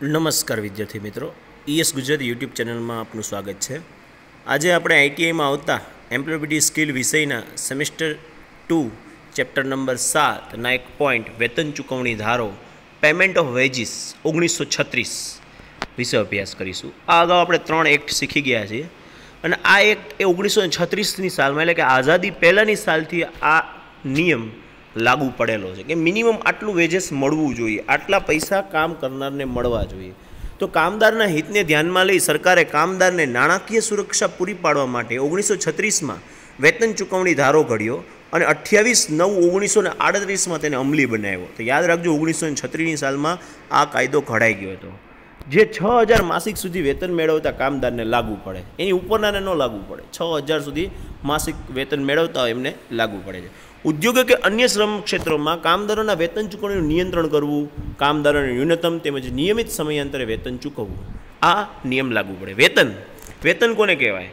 નમસ્કાર વિદ્યાર્થી મિત્રો ઈએસ e ગુજરાત યુટ્યુબ ચેનલમાં આપનું સ્વાગત છે આજે આપણે આઈટીઆઈમાં આવતા એમ્પ્લોયબિલિટી સ્કિલ વિષયના સેમેસ્ટર ટુ ચેપ્ટર નંબર સાતના એક પોઈન્ટ વેતન ચૂકવણી ધારો પેમેન્ટ ઓફ વેજીસ ઓગણીસો છત્રીસ વિશે અભ્યાસ કરીશું આ અગાઉ આપણે ત્રણ એક્ટ શીખી ગયા છીએ અને આ એક્ટ એ ઓગણીસો છત્રીસની સાલમાં એટલે કે આઝાદી પહેલાંની સાલથી આ નિયમ લાગુ પડેલો છે કે મિનિમમ આટલું વેજેસ મળવું જોઈએ આટલા પૈસા કામ કરનારને મળવા જોઈએ તો કામદારના હિતને ધ્યાનમાં લઈ સરકારે કામદારને નાણાકીય સુરક્ષા પૂરી પાડવા માટે ઓગણીસો છત્રીસમાં વેતન ચૂકવણી ધારો ઘડ્યો અને અઠ્યાવીસ નવ ઓગણીસો ને આડત્રીસમાં તેને અમલી બનાવ્યો તો યાદ રાખજો ઓગણીસો ને છત્રીસની સાલમાં આ કાયદો ઘડાઈ ગયો હતો જે છ હજાર માસિક સુધી વેતન મેળવતા કામદારને લાગુ પડે એની ઉપરનાને ન લાગુ પડે છ હજાર સુધી માસિક વેતન મેળવતા હોય એમને લાગુ પડે છે ઉદ્યોગો કે અન્ય શ્રમ ક્ષેત્રોમાં કામદારોના વેતન ચૂકવણીનું નિયંત્રણ કરવું કામદારોને ન્યૂનતમ તેમજ નિયમિત સમયાંતરે વેતન ચૂકવવું આ નિયમ લાગુ પડે વેતન વેતન કોને કહેવાય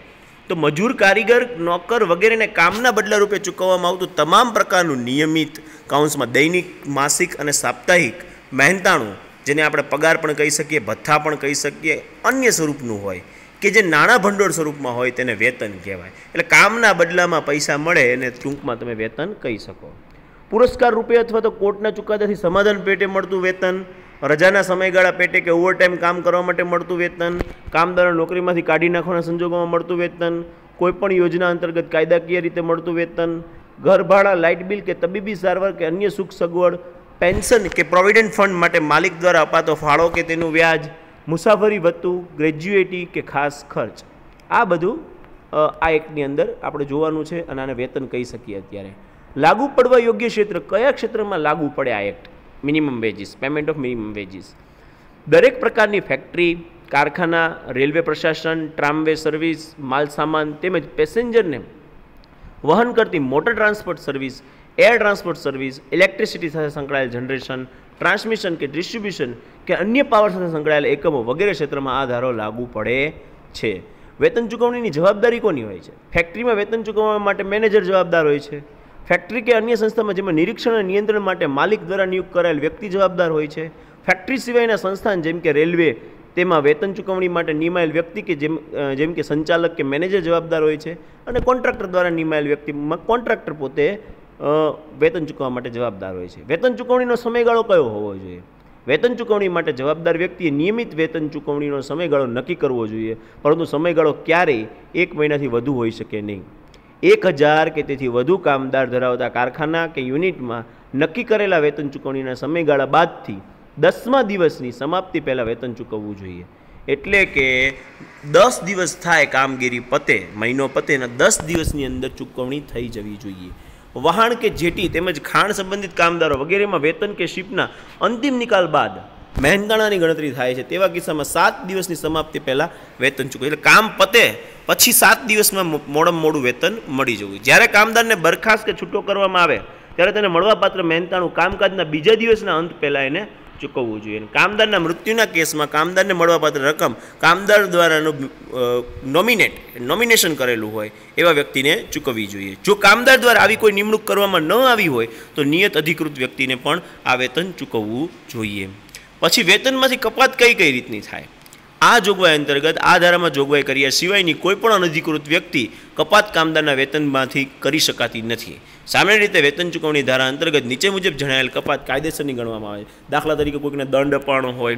તો મજૂર કારીગર નોકર વગેરેને કામના બદલા રૂપે ચૂકવવામાં આવતું તમામ પ્રકારનું નિયમિત કાઉન્સમાં દૈનિક માસિક અને સાપ્તાહિક મહેનતાણું જેને આપણે પગાર પણ કહી શકીએ ભથ્થા પણ કહી શકીએ અન્ય સ્વરૂપનું હોય કે જે નાણાં ભંડોળ સ્વરૂપમાં હોય તેને વેતન કહેવાય એટલે કામના બદલામાં પૈસા મળે એને ટૂંકમાં તમે વેતન કહી શકો પુરસ્કાર રૂપે અથવા તો કોર્ટના ચુકાદાથી સમાધાન પેટે મળતું વેતન રજાના સમયગાળા પેટે કે ઓવરટાઈમ કામ કરવા માટે મળતું વેતન કામદારો નોકરીમાંથી કાઢી નાખવાના સંજોગોમાં મળતું વેતન કોઈપણ યોજના અંતર્ગત કાયદાકીય રીતે મળતું વેતન ઘર ભાડા લાઇટ બિલ કે તબીબી સારવાર કે અન્ય સુખ સગવડ પેન્શન કે પ્રોવિડન્ટ ફંડ માટે માલિક દ્વારા અપાતો ફાળો કે તેનું વ્યાજ મુસાફરી વધતું ગ્રેજ્યુએટી કે ખાસ ખર્ચ આ બધું આ એક્ટની અંદર આપણે જોવાનું છે અને આને વેતન કહી શકીએ અત્યારે લાગુ પડવા યોગ્ય ક્ષેત્ર કયા ક્ષેત્રમાં લાગુ પડે આ act minimum wages payment of minimum wages દરેક પ્રકારની ફેક્ટરી કારખાના રેલવે પ્રશાસન ટ્રામવે સર્વિસ માલસામાન તેમજ પેસેન્જરને વહન કરતી motor transport service air transport service electricity સાથે સંકળાયેલ જનરેશન ટ્રાન્સમિશન કે ડિસ્ટ્રીબ્યુશન કે અન્ય પાવર સાથે સંકળાયેલ એકમો વગેરે ક્ષેત્રમાં આ ધારો લાગુ પડે છે વેતન ચૂકવણીની જવાબદારી કોની હોય છે ફેક્ટરીમાં વેતન ચૂકવવા માટે મેનેજર જવાબદાર હોય છે ફેક્ટરી કે અન્ય સંસ્થામાં જેમાં નિરીક્ષણ અને નિયંત્રણ માટે માલિક દ્વારા નિયુક્ત કરાયેલ વ્યક્તિ જવાબદાર હોય છે ફેક્ટરી સિવાયના સંસ્થાન જેમ કે રેલવે તેમાં વેતન ચૂકવણી માટે નિમાયેલ વ્યક્તિ કે જેમ જેમ કે સંચાલક કે મેનેજર જવાબદાર હોય છે અને કોન્ટ્રાક્ટર દ્વારા નિમાયેલ વ્યક્તિમાં કોન્ટ્રાક્ટર પોતે વેતન ચૂકવવા માટે જવાબદાર હોય છે વેતન ચૂકવણીનો સમયગાળો કયો હોવો જોઈએ વેતન ચૂકવણી માટે જવાબદાર વ્યક્તિએ નિયમિત વેતન ચૂકવણીનો સમયગાળો નક્કી કરવો જોઈએ પરંતુ સમયગાળો ક્યારેય એક મહિનાથી વધુ હોઈ શકે નહીં એક હજાર કે તેથી વધુ કામદાર ધરાવતા કારખાના કે યુનિટમાં નક્કી કરેલા વેતન ચૂકવણીના સમયગાળા બાદથી દસમા દિવસની સમાપ્તિ પહેલાં વેતન ચૂકવવું જોઈએ એટલે કે દસ દિવસ થાય કામગીરી પતે મહિનો પતે અને દસ દિવસની અંદર ચૂકવણી થઈ જવી જોઈએ વહાણ કે જેટી તેમજ ખાણ સંબંધિત કામદારો વગેરેમાં વેતન કે શિપના અંતિમ નિકાલ બાદ મહેનતાણાની ગણતરી થાય છે તેવા કિસ્સામાં સાત દિવસની સમાપ્તિ પહેલાં વેતન ચૂકવે એટલે કામ પતે પછી સાત દિવસમાં મોડમ મોડું વેતન મળી જવું જ્યારે કામદારને બરખાસ્ત કે છૂટો કરવામાં આવે ત્યારે તેને મળવાપાત્ર મહેનતાણું કામકાજના બીજા દિવસના અંત પહેલાં એને ચૂકવવું જોઈએ કામદારના મૃત્યુના કેસમાં કામદારને મળવાપાત્ર રકમ કામદાર દ્વારાનું નોમિનેટ નોમિનેશન કરેલું હોય એવા વ્યક્તિને ચૂકવવી જોઈએ જો કામદાર દ્વારા આવી કોઈ નિમણૂક કરવામાં ન આવી હોય તો નિયત અધિકૃત વ્યક્તિને પણ આ વેતન ચૂકવવું જોઈએ પછી વેતનમાંથી કપાત કઈ કઈ રીતની થાય આ જોગવાઈ અંતર્ગત આ ધારામાં જોગવાઈ કર્યા સિવાયની કોઈપણ અનધિકૃત વ્યક્તિ કપાત કામદારના વેતનમાંથી કરી શકાતી નથી સામાન્ય રીતે વેતન ચૂકવણી ધારા અંતર્ગત નીચે મુજબ જણાયેલ કપાત કાયદેસરની ગણવામાં આવે દાખલા તરીકે કોઈકને દંડ અપાણો હોય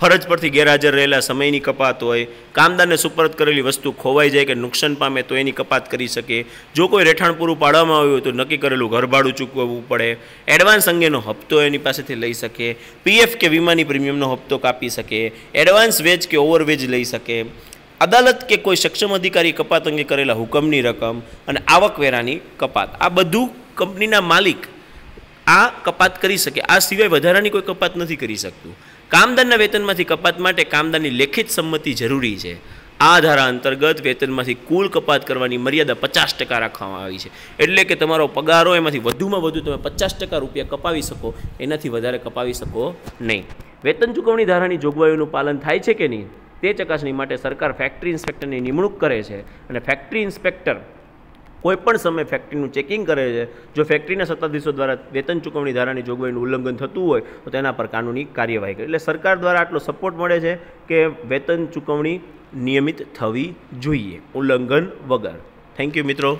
ફરજ પરથી ગેરહાજર રહેલા સમયની કપાત હોય કામદારને સુપરત કરેલી વસ્તુ ખોવાઈ જાય કે નુકસાન પામે તો એની કપાત કરી શકે જો કોઈ રહેઠાણ પૂરું પાડવામાં આવ્યું હોય તો નક્કી કરેલું ઘરભાડું ચૂકવવું પડે એડવાન્સ અંગેનો હપ્તો એની પાસેથી લઈ શકે પીએફ કે વીમાની પ્રીમિયમનો હપ્તો કાપી શકે એડવાન્સ વેજ કે ઓવરવેજ લઈ શકે અદાલત કે કોઈ સક્ષમ અધિકારી કપાત અંગે કરેલા હુકમની રકમ અને આવકવેરાની કપાત આ બધું કંપનીના માલિક આ કપાત કરી શકે આ સિવાય વધારાની કોઈ કપાત નથી કરી શકતું કામદારના વેતનમાંથી કપાત માટે કામદારની લેખિત સંમતિ જરૂરી છે આ ધારા અંતર્ગત વેતનમાંથી કુલ કપાત કરવાની મર્યાદા પચાસ ટકા રાખવામાં આવી છે એટલે કે તમારો પગારો એમાંથી વધુમાં વધુ તમે પચાસ ટકા રૂપિયા કપાવી શકો એનાથી વધારે કપાવી શકો નહીં વેતન ચૂકવણી ધારાની જોગવાઈઓનું પાલન થાય છે કે નહીં તે ચકાસણી માટે સરકાર ફેક્ટરી ઇન્સ્પેક્ટરની નિમણૂક કરે છે અને ફેક્ટરી ઇન્સ્પેક્ટર કોઈપણ સમયે ફેક્ટરીનું ચેકિંગ કરે છે જો ફેક્ટરીના સત્તાધીશો દ્વારા વેતન ચૂકવણી ધારાની જોગવાઈનું ઉલ્લંઘન થતું હોય તો તેના પર કાનૂની કાર્યવાહી કરે એટલે સરકાર દ્વારા આટલો સપોર્ટ મળે છે કે વેતન ચૂકવણી નિયમિત થવી જોઈએ ઉલ્લંઘન વગર થેન્ક યુ મિત્રો